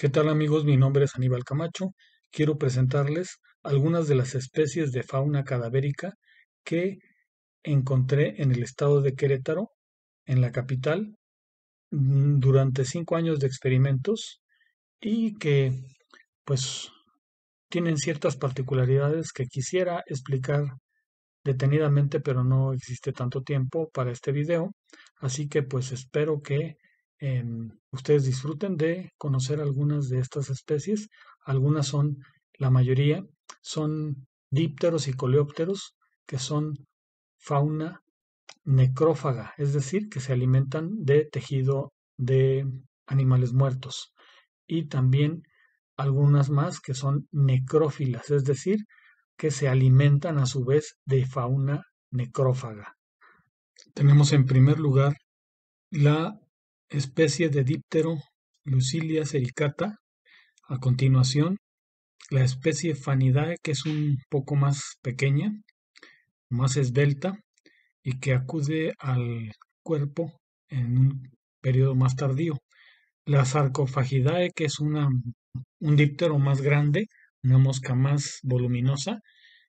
¿Qué tal amigos? Mi nombre es Aníbal Camacho. Quiero presentarles algunas de las especies de fauna cadavérica que encontré en el estado de Querétaro, en la capital, mm, durante cinco años de experimentos y que pues tienen ciertas particularidades que quisiera explicar detenidamente, pero no existe tanto tiempo para este video, así que pues espero que Em, ustedes disfruten de conocer algunas de estas especies. Algunas son, la mayoría, son dípteros y coleópteros, que son fauna necrófaga, es decir, que se alimentan de tejido de animales muertos. Y también algunas más que son necrófilas, es decir, que se alimentan a su vez de fauna necrófaga. Tenemos en primer lugar la Especie de díptero Lucilia sericata. A continuación, la especie Fanidae, que es un poco más pequeña, más esbelta y que acude al cuerpo en un periodo más tardío. La sarcofagidae, que es una, un díptero más grande, una mosca más voluminosa,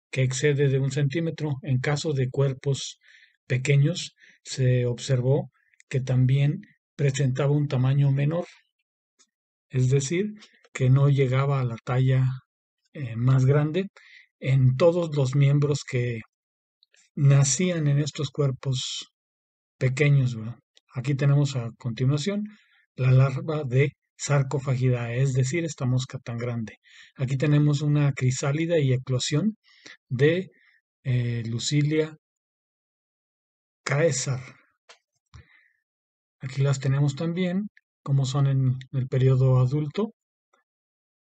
que excede de un centímetro. En caso de cuerpos pequeños, se observó que también presentaba un tamaño menor, es decir, que no llegaba a la talla eh, más grande en todos los miembros que nacían en estos cuerpos pequeños. Aquí tenemos a continuación la larva de sarcofagidae, es decir, esta mosca tan grande. Aquí tenemos una crisálida y eclosión de eh, Lucilia caesar, Aquí las tenemos también, como son en el periodo adulto.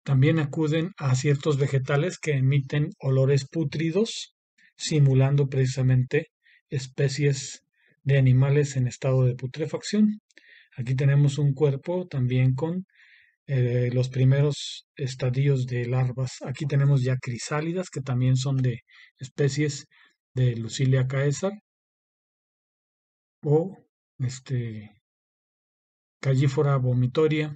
También acuden a ciertos vegetales que emiten olores pútridos, simulando precisamente especies de animales en estado de putrefacción. Aquí tenemos un cuerpo también con eh, los primeros estadios de larvas. Aquí tenemos ya crisálidas, que también son de especies de Lucilia caesar o este, Callífora vomitoria.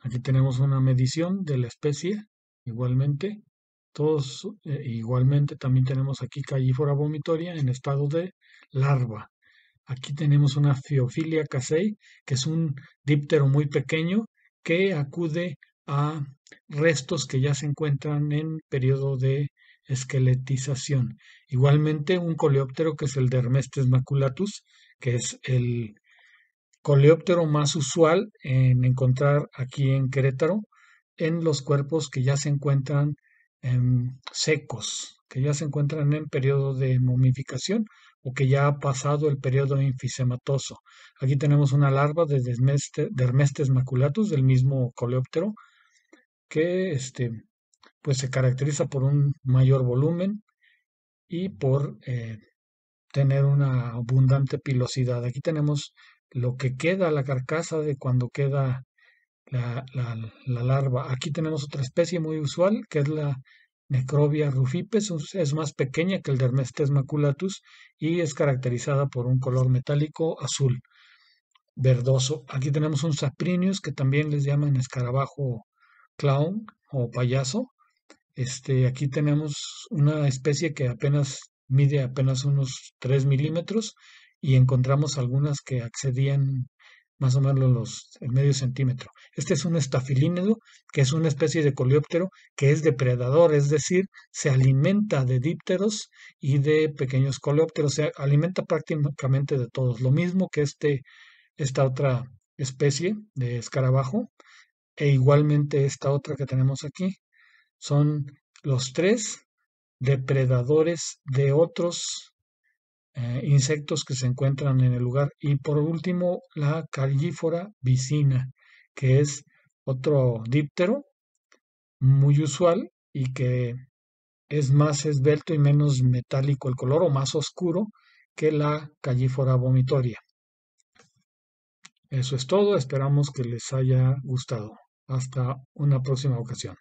Aquí tenemos una medición de la especie, igualmente. Todos, eh, igualmente, también tenemos aquí Callífora vomitoria en estado de larva. Aquí tenemos una Fiofilia casei, que es un díptero muy pequeño que acude a restos que ya se encuentran en periodo de esqueletización. Igualmente, un coleóptero que es el Dermestes maculatus, que es el coleóptero más usual en encontrar aquí en Querétaro en los cuerpos que ya se encuentran em, secos, que ya se encuentran en periodo de momificación o que ya ha pasado el periodo enfisematoso. Aquí tenemos una larva de Dermestes maculatus del mismo coleóptero que este, pues se caracteriza por un mayor volumen y por eh, tener una abundante pilosidad. Aquí tenemos lo que queda, la carcasa de cuando queda la, larva. Aquí tenemos otra especie muy usual, que es la Necrobia rufipes es más pequeña que el Dermestes maculatus y es caracterizada por un color metálico azul verdoso. Aquí tenemos un saprinius que también les llaman escarabajo clown o payaso. Este, aquí tenemos una especie que apenas mide apenas unos 3 milímetros y encontramos algunas que accedían más o menos los el medio centímetro. Este es un estafilínido, que es una especie de coleóptero que es depredador, es decir, se alimenta de dípteros y de pequeños coleópteros, se alimenta prácticamente de todos. Lo mismo que este, esta otra especie de escarabajo e igualmente esta otra que tenemos aquí. Son los tres depredadores de otros eh, insectos que se encuentran en el lugar. Y por último, la calífora vicina, que es otro díptero muy usual y que es más esbelto y menos metálico el color o más oscuro que la callífora vomitoria. Eso es todo, esperamos que les haya gustado. Hasta una próxima ocasión.